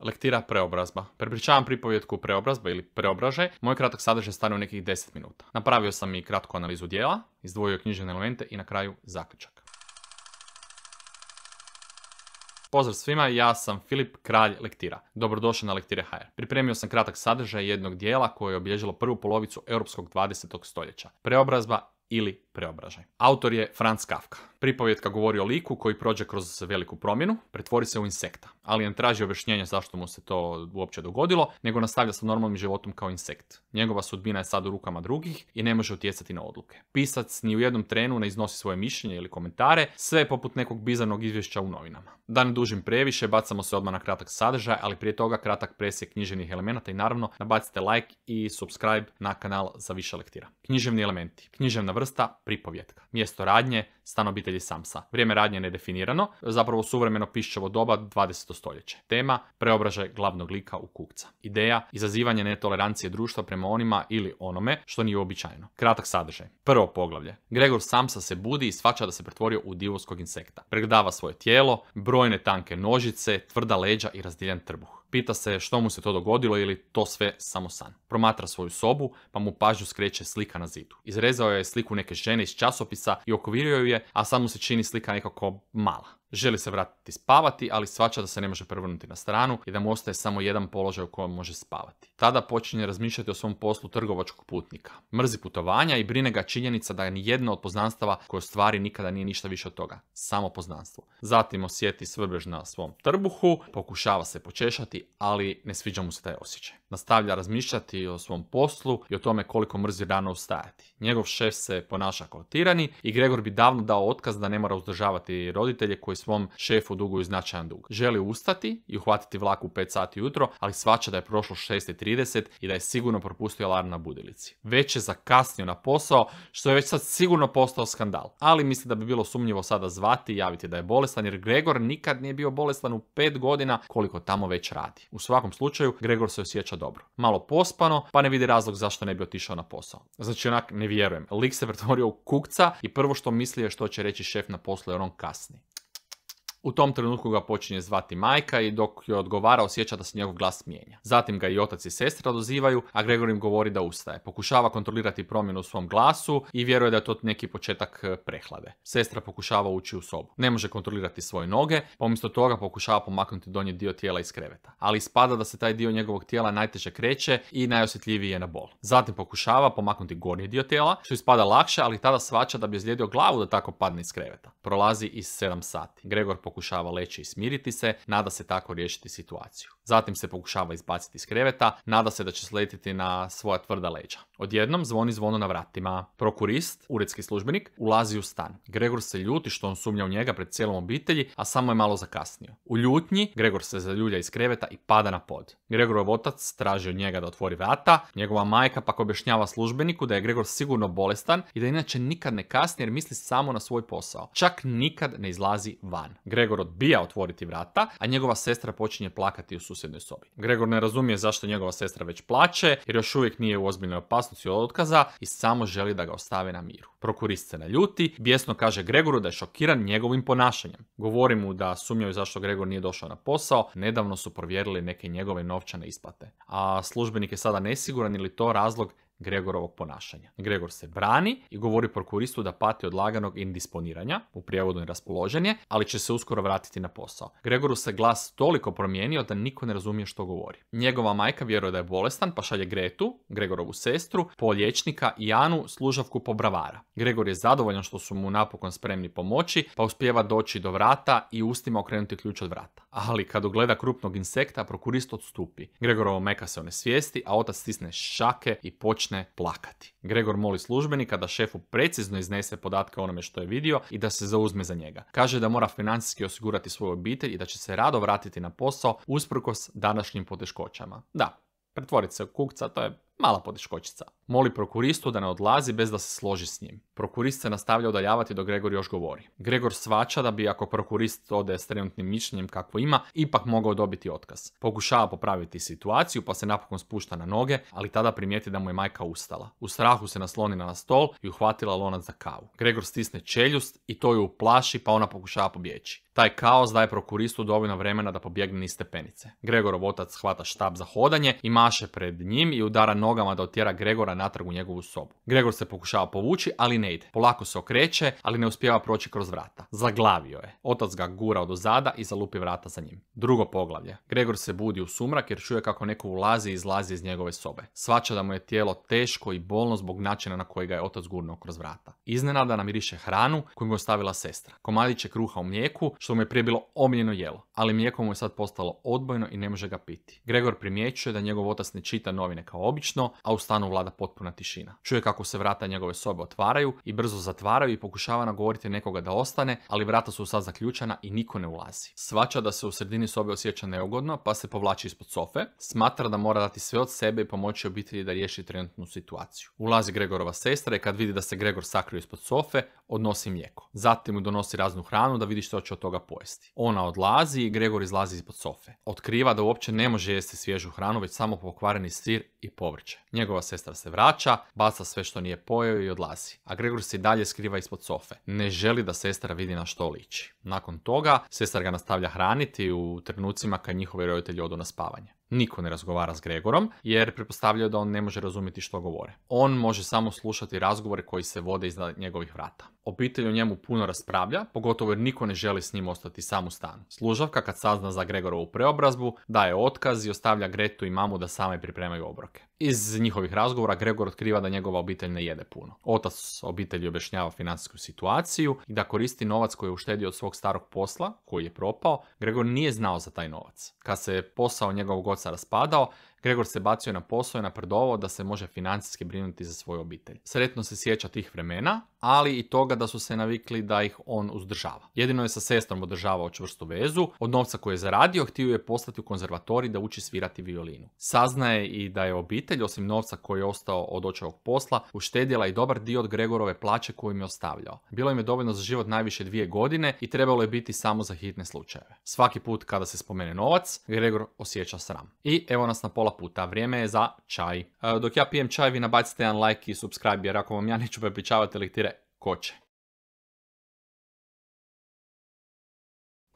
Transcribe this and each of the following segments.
Lektira preobrazba. Prepričavam pripovjetku preobrazba ili preobraže. Moj kratak sadržaj stane u nekih 10 minuta. Napravio sam i kratku analizu dijela, izdvojio knjižene elemente i na kraju zaključak. Pozdrav svima, ja sam Filip, kralj Lektira. Dobrodošli na Lektire HR. Pripremio sam kratak sadržaj jednog dijela koje je obilježilo prvu polovicu europskog 20. stoljeća. Preobrazba ili preobražaj. Autor je Franz Kafka. Pripovjetka govori o liku koji prođe kroz veliku promjenu, pretvori se u insekta, ali ne traži objašnjenje zašto mu se to uopće dogodilo, nego nastavlja sa normalnim životom kao insekt. Njegova sudbina je sad u rukama drugih i ne može utjecati na odluke. Pisac ni u jednom trenu ne iznosi svoje mišljenje ili komentare, sve poput nekog bizarnog izvješća u novinama. Da ne dužim previše, bacamo se odmah na kratak sadržaj, ali prije toga kratak presjek književnih elemenata i naravno nabacite like i subscribe na kanal za više lektira. Književni elementi, književna vrsta, pripovjetka, mjesto radnje, stan obitelji Samsa. Vrijeme radnje nedefinirano, zapravo suvremeno pišćevo doba 20. stoljeće. Tema preobražaj glavnog lika u kukca. Ideja izazivanje netolerancije društva prema onima ili onome što nije uobičajeno. Kratak sadržaj. Prvo poglavlje. Gregor Samsa se budi i svača da se pretvorio u divovskog insekta. Pregledava svoje tijelo, brojne tanke nožice, tvrda leđa i razdijeljen trbuh. Pita se što mu se to dogodilo ili to sve samo san. Promatra svoju sobu, pa mu pažnju skreće slika na zidu. Izrezao je sliku neke žene iz časopisa i okovirio ju je, a sad mu se čini slika nekako mala. Želi se vratiti spavati, ali svača da se ne može prevrnuti na stranu i da mu ostaje samo jedan položaj u kojem može spavati. Tada počinje razmišljati o svom poslu trgovačkog putnika. Mrzi putovanja i brine ga činjenica da ni jedno od poznanstava koje stvari nikada nije ništa više od toga, samo poznanstvo. Zatim osjeti svrbež na svom trbuhu, pokušava se počešati, ali ne sviđa mu se taj osjećaj. Nastavlja razmišljati o svom poslu i o tome koliko mrzi rano ustajati. Njegov šef se ponaša kao tirani i Gregor bi davno dao otkaz da ne mora uzdržavati roditelje koji svom šefu duguju značajan dug. Želi ustati i uhvatiti vlak u 5 sati jutro, ali svača da je prošlo 6.30 i da je sigurno propustio alarm na budilici. Već je zakasnio na posao, što je već sad sigurno postao skandal. Ali misli da bi bilo sumnjivo sada zvati i javiti da je bolestan, jer Gregor nikad nije bio bolestan u 5 godina koliko tamo već radi. U svakom slučaju, Gregor se osjeća dobro. Malo pospano, pa ne vidi razlog zašto ne bi otišao na posao. Znači, onak, ne vjerujem. Lik se pretvorio u kukca i prvo što misli je što će reći šef na poslu jer on kasni. U tom trenutku ga počinje zvati majka i dok joj odgovara osjeća da se njegov glas mijenja. Zatim ga i otac i sestra dozivaju, a Gregor im govori da ustaje. Pokušava kontrolirati promjenu u svom glasu i vjeruje da je to neki početak e, prehlade. Sestra pokušava ući u sobu. Ne može kontrolirati svoje noge, pa umjesto toga pokušava pomaknuti donji dio tijela iz kreveta. Ali ispada da se taj dio njegovog tijela najteže kreće i najosjetljiviji je na bol. Zatim pokušava pomaknuti gornji dio tijela, što ispada lakše, ali tada svača da bi izlijedio glavu da tako padne iz kreveta. Prolazi iz 7 sati. Gregor pokušava pokušava leći i smiriti se, nada se tako riješiti situaciju. Zatim se pokušava izbaciti iz kreveta, nada se da će sletiti na svoja tvrda leđa. Odjednom zvoni zvono na vratima. Prokurist, uredski službenik, ulazi u stan. Gregor se ljuti što on sumnja u njega pred cijelom obitelji, a samo je malo zakasnio. U ljutnji Gregor se zaljulja iz kreveta i pada na pod. Gregorov otac traži od njega da otvori vrata, njegova majka pak objašnjava službeniku da je Gregor sigurno bolestan i da inače nikad ne kasni jer misli samo na svoj posao. Čak nikad ne izlazi van. Gregor odbija otvoriti vrata, a njegova sestra počinje plakati u susjednoj sobi. Gregor ne razumije zašto njegova sestra već plaće, jer još uvijek nije u ozbiljnoj opasnosti od otkaza i samo želi da ga ostave na miru. Prokurist se naljuti, bijesno kaže Gregoru da je šokiran njegovim ponašanjem. Govori mu da sumnjaju zašto Gregor nije došao na posao, nedavno su provjerili neke njegove novčane isplate. A službenik je sada nesiguran ili to razlog Gregorovog ponašanja. Gregor se brani i govori prokuristu da pati od laganog indisponiranja, u prijevodu i raspoloženje, ali će se uskoro vratiti na posao. Gregoru se glas toliko promijenio da niko ne razumije što govori. Njegova majka vjeruje da je bolestan pa šalje Gretu, Gregorovu sestru, po liječnika i Janu služavku pobravara. Gregor je zadovoljan što su mu napokon spremni pomoći, pa uspijeva doći do vrata i ustima okrenuti ključ od vrata. Ali kad ugleda krupnog insekta, prokurist odstupi. Gregorovo meka se svijesti, a otac stisne šake i počne počne plakati. Gregor moli službenika da šefu precizno iznese podatke onome što je vidio i da se zauzme za njega. Kaže da mora financijski osigurati svoju obitelj i da će se rado vratiti na posao usprkos današnjim poteškoćama. Da, pretvoriti se u kukca, to je Mala poteškoćica. Moli prokuristu da ne odlazi bez da se složi s njim. Prokurist se nastavlja udaljavati do Gregor još govori. Gregor svača da bi ako prokurist ode s trenutnim mišljenjem kako ima, ipak mogao dobiti otkaz. Pokušava popraviti situaciju pa se napokon spušta na noge, ali tada primijeti da mu je majka ustala. U strahu se nasloni na stol i uhvatila lonac za kavu. Gregor stisne čeljust i to ju uplaši pa ona pokušava pobjeći. Taj kaos daje prokuristu dovoljno vremena da pobjegne niz stepenice. Gregorov otac hvata štab za hodanje i maše pred njim i udara nogama da otjera Gregora natrag u njegovu sobu. Gregor se pokušava povući, ali ne ide. Polako se okreće, ali ne uspijeva proći kroz vrata. Zaglavio je. Otac ga gura od ozada i zalupi vrata za njim. Drugo poglavlje. Gregor se budi u sumrak jer čuje kako neko ulazi i izlazi iz njegove sobe. Svaća da mu je tijelo teško i bolno zbog načina na koji ga je otac gurnuo kroz vrata. Iznenada namiriše hranu koju mu je ostavila sestra. Komadiće kruha u mlijeku, što mu je prije bilo omiljeno jelo, ali mlijeko mu je sad postalo odbojno i ne može ga piti. Gregor primjećuje da njegov otac ne čita novine kao obično, a u stanu vlada potpuna tišina. Čuje kako se vrata njegove sobe otvaraju i brzo zatvaraju i pokušava nagovoriti nekoga da ostane, ali vrata su sad zaključana i niko ne ulazi. Svača da se u sredini sobe osjeća neugodno, pa se povlači ispod sofe. Smatra da mora dati sve od sebe i pomoći obitelji da riješi trenutnu situaciju. Ulazi Gregorova sestra i kad vidi da se Gregor sakrio ispod sofe, odnosi mlijeko. Zatim mu donosi raznu hranu da vidi što će od toga pojesti. Ona odlazi i Gregor izlazi ispod sofe. Otkriva da uopće ne može jesti svježu hranu, već samo pokvareni sir i povrć. Njegova sestra se vraća, baca sve što nije pojeo i odlazi, a Gregor se i dalje skriva ispod sofe. Ne želi da sestra vidi na što liči. Nakon toga, sestra ga nastavlja hraniti u trenucima kad njihovi roditelji odu na spavanje niko ne razgovara s Gregorom jer pretpostavljaju da on ne može razumjeti što govore. On može samo slušati razgovore koji se vode iznad njegovih vrata. Obitelj o njemu puno raspravlja, pogotovo jer niko ne želi s njim ostati sam u stanu. Služavka kad sazna za Gregorovu preobrazbu, daje otkaz i ostavlja Gretu i mamu da same pripremaju obroke. Iz njihovih razgovora Gregor otkriva da njegova obitelj ne jede puno. Otac obitelji objašnjava financijsku situaciju i da koristi novac koji je uštedio od svog starog posla, koji je propao, Gregor nije znao za taj novac. Kad se posao njegovog se raspadao Gregor se bacio na posao i napredovao da se može financijski brinuti za svoju obitelj. Sretno se sjeća tih vremena, ali i toga da su se navikli da ih on uzdržava. Jedino je sa sestrom održavao čvrstu vezu, od novca koji je zaradio htio je poslati u konzervatori da uči svirati violinu. Saznaje i da je obitelj, osim novca koji je ostao od očevog posla, uštedjela i dobar dio od Gregorove plaće koju im je ostavljao. Bilo im je dovoljno za život najviše dvije godine i trebalo je biti samo za hitne slučajeve. Svaki put kada se spomene novac, Gregor osjeća sram. I evo nas na pola puta. Vrijeme je za čaj. E, dok ja pijem čaj, vi nabacite jedan like i subscribe, jer ako vam ja neću prepričavati lektire, ko će?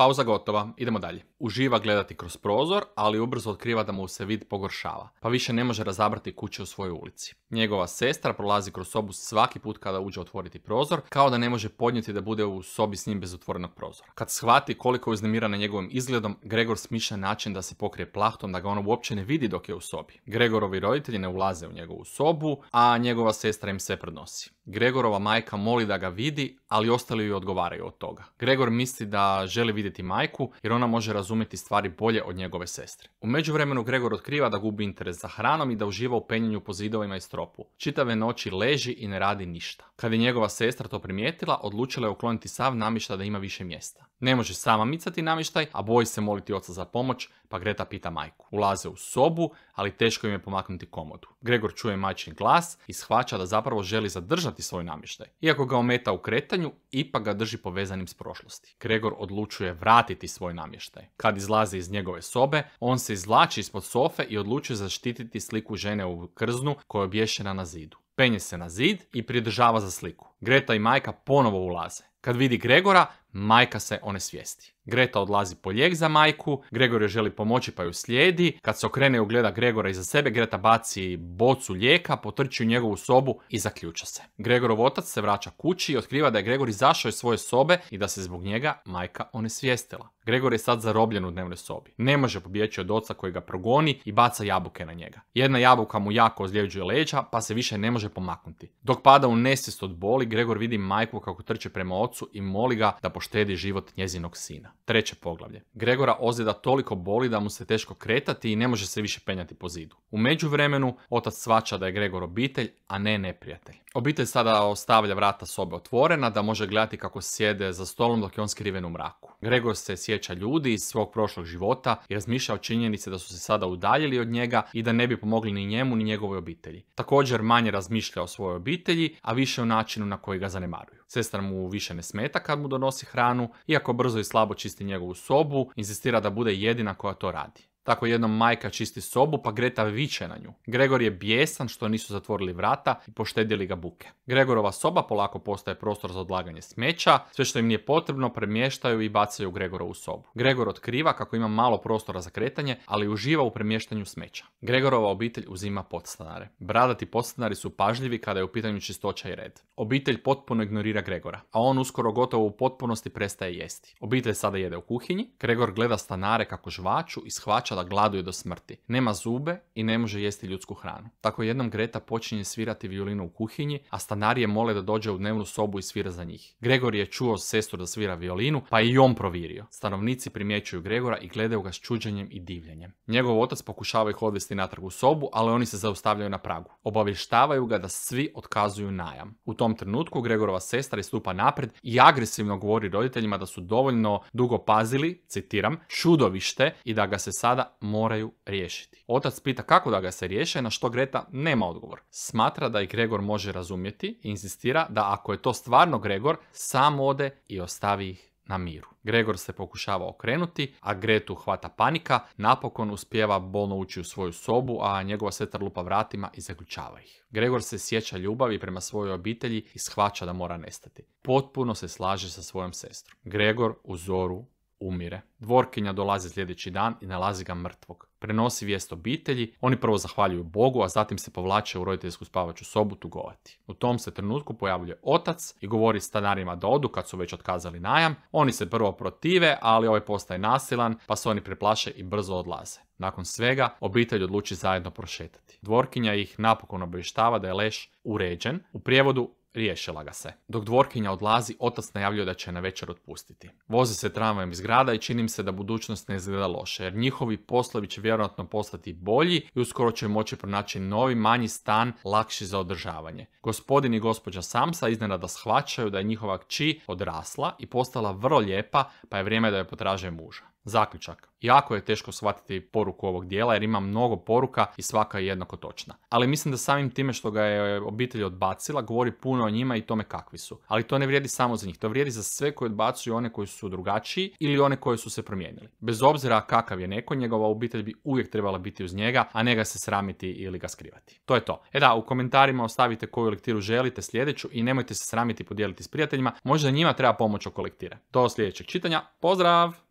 Pauza gotova, idemo dalje. Uživa gledati kroz prozor, ali ubrzo otkriva da mu se vid pogoršava, pa više ne može razabrati kuće u svojoj ulici. Njegova sestra prolazi kroz sobu svaki put kada uđe otvoriti prozor, kao da ne može podnijeti da bude u sobi s njim bez otvorenog prozora. Kad shvati koliko je uznemirana njegovim izgledom, Gregor smišlja način da se pokrije plahtom da ga on uopće ne vidi dok je u sobi. Gregorovi roditelji ne ulaze u njegovu sobu, a njegova sestra im sve prednosi. Gregorova majka moli da ga vidi, ali ostali joj odgovaraju od toga. Gregor misli da želi vidjeti majku jer ona može razumjeti stvari bolje od njegove sestre. U međuvremenu Gregor otkriva da gubi interes za hranom i da uživa u penjanju po zidovima i stropu. Čitave noći leži i ne radi ništa. Kad je njegova sestra to primijetila, odlučila je ukloniti sav namještaj da ima više mjesta. Ne može sama micati namještaj, a boji se moliti oca za pomoć, pa Greta pita majku. Ulaze u sobu, ali teško im je pomaknuti komodu. Gregor čuje majčin glas i shvaća da zapravo želi zadržati svoj namještaj. Iako ga ometa u kretanju, ipak ga drži povezanim s prošlosti. Gregor odlučuje vratiti svoj namještaj. Kad izlazi iz njegove sobe, on se izlači ispod sofe i odlučuje zaštititi sliku žene u krznu koja je obješena na zidu. Penje se na zid i pridržava za sliku. Greta i majka ponovo ulaze. Kad vidi Gregora, Majka se onesvijesti. Greta odlazi po lijek za majku, Gregor je želi pomoći pa ju slijedi. Kad se okrene i ugleda Gregora iza sebe, Greta baci bocu lijeka, potrči u njegovu sobu i zaključa se. Gregorov otac se vraća kući i otkriva da je Gregor izašao iz svoje sobe i da se zbog njega majka onesvijestila. Gregor je sad zarobljen u dnevnoj sobi. Ne može pobjeći od oca koji ga progoni i baca jabuke na njega. Jedna jabuka mu jako ozljeđuje leđa pa se više ne može pomaknuti. Dok pada u nesvijest od boli, Gregor vidi majku kako trče prema ocu i moli ga da poštedi život njezinog sina. Treće poglavlje. Gregora ozljeda toliko boli da mu se teško kretati i ne može se više penjati po zidu. U međuvremenu otac svača da je Gregor obitelj, a ne neprijatelj. Obitelj sada ostavlja vrata sobe otvorena da može gledati kako sjede za stolom dok je on skriven u mraku. Gregor se sjeća ljudi iz svog prošlog života i razmišlja o činjenici da su se sada udaljili od njega i da ne bi pomogli ni njemu ni njegovoj obitelji. Također manje razmišlja o svojoj obitelji, a više o načinu na koji ga zanemaruju. Sestra mu više ne smeta kad mu donosi hranu, iako brzo i slabo čisti njegovu sobu, insistira da bude jedina koja to radi. Tako jednom majka čisti sobu, pa Greta viče na nju. Gregor je bijesan što nisu zatvorili vrata i poštedili ga buke. Gregorova soba polako postaje prostor za odlaganje smeća, sve što im nije potrebno premještaju i bacaju u Gregorovu sobu. Gregor otkriva kako ima malo prostora za kretanje, ali uživa u premještanju smeća. Gregorova obitelj uzima podstanare. Bradati podstanari su pažljivi kada je u pitanju čistoća i red. Obitelj potpuno ignorira Gregora, a on uskoro gotovo u potpunosti prestaje jesti. Obitelj sada jede u kuhinji, Gregor gleda stanare kako žvaču i shvaća da gladuje do smrti. Nema zube i ne može jesti ljudsku hranu. Tako jednom Greta počinje svirati violinu u kuhinji, a stanarije mole da dođe u dnevnu sobu i svira za njih. Gregor je čuo sestru da svira violinu, pa i on provirio. Stanovnici primjećuju Gregora i gledaju ga s čuđenjem i divljenjem. Njegov otac pokušava ih odvesti natrag u sobu, ali oni se zaustavljaju na pragu. Obavještavaju ga da svi otkazuju najam. U tom trenutku Gregorova sestra istupa naprijed i agresivno govori roditeljima da su dovoljno dugo pazili, citiram, čudovište i da ga se sada moraju riješiti. Otac pita kako da ga se riješe, na što Greta nema odgovor. Smatra da i Gregor može razumjeti i insistira da ako je to stvarno Gregor, sam ode i ostavi ih na miru. Gregor se pokušava okrenuti, a Gretu hvata panika, napokon uspjeva bolno ući u svoju sobu, a njegova sestra lupa vratima i zaključava ih. Gregor se sjeća ljubavi prema svojoj obitelji i shvaća da mora nestati. Potpuno se slaže sa svojom sestrom. Gregor u zoru umire. Dvorkinja dolazi sljedeći dan i nalazi ga mrtvog. Prenosi vijest obitelji, oni prvo zahvaljuju Bogu, a zatim se povlače u roditeljsku spavaću sobu tugovati. U tom se trenutku pojavljuje otac i govori stanarima da odu kad su već otkazali najam. Oni se prvo protive, ali ovaj postaje nasilan, pa se oni preplaše i brzo odlaze. Nakon svega, obitelj odluči zajedno prošetati. Dvorkinja ih napokon obeštava da je leš uređen. U prijevodu Riješila ga se. Dok dvorkinja odlazi, otac najavljuje da će na večer otpustiti. Vozi se tramvajem iz grada i čini se da budućnost ne izgleda loše, jer njihovi poslovi će vjerojatno postati bolji i uskoro će moći pronaći novi, manji stan, lakši za održavanje. Gospodin i gospođa Samsa iznenada shvaćaju da je njihova kći odrasla i postala vrlo lijepa, pa je vrijeme da je potraže muža. Zaključak. Jako je teško shvatiti poruku ovog dijela jer ima mnogo poruka i svaka je jednako točna. Ali mislim da samim time što ga je obitelj odbacila govori puno o njima i tome kakvi su. Ali to ne vrijedi samo za njih, to vrijedi za sve koji odbacuju one koji su drugačiji ili one koji su se promijenili. Bez obzira kakav je neko, njegova obitelj bi uvijek trebala biti uz njega, a ne ga se sramiti ili ga skrivati. To je to. E da, u komentarima ostavite koju lektiru želite sljedeću i nemojte se sramiti podijeliti s prijateljima, možda njima treba pomoć oko lektire. Do sljedećeg čitanja, pozdrav!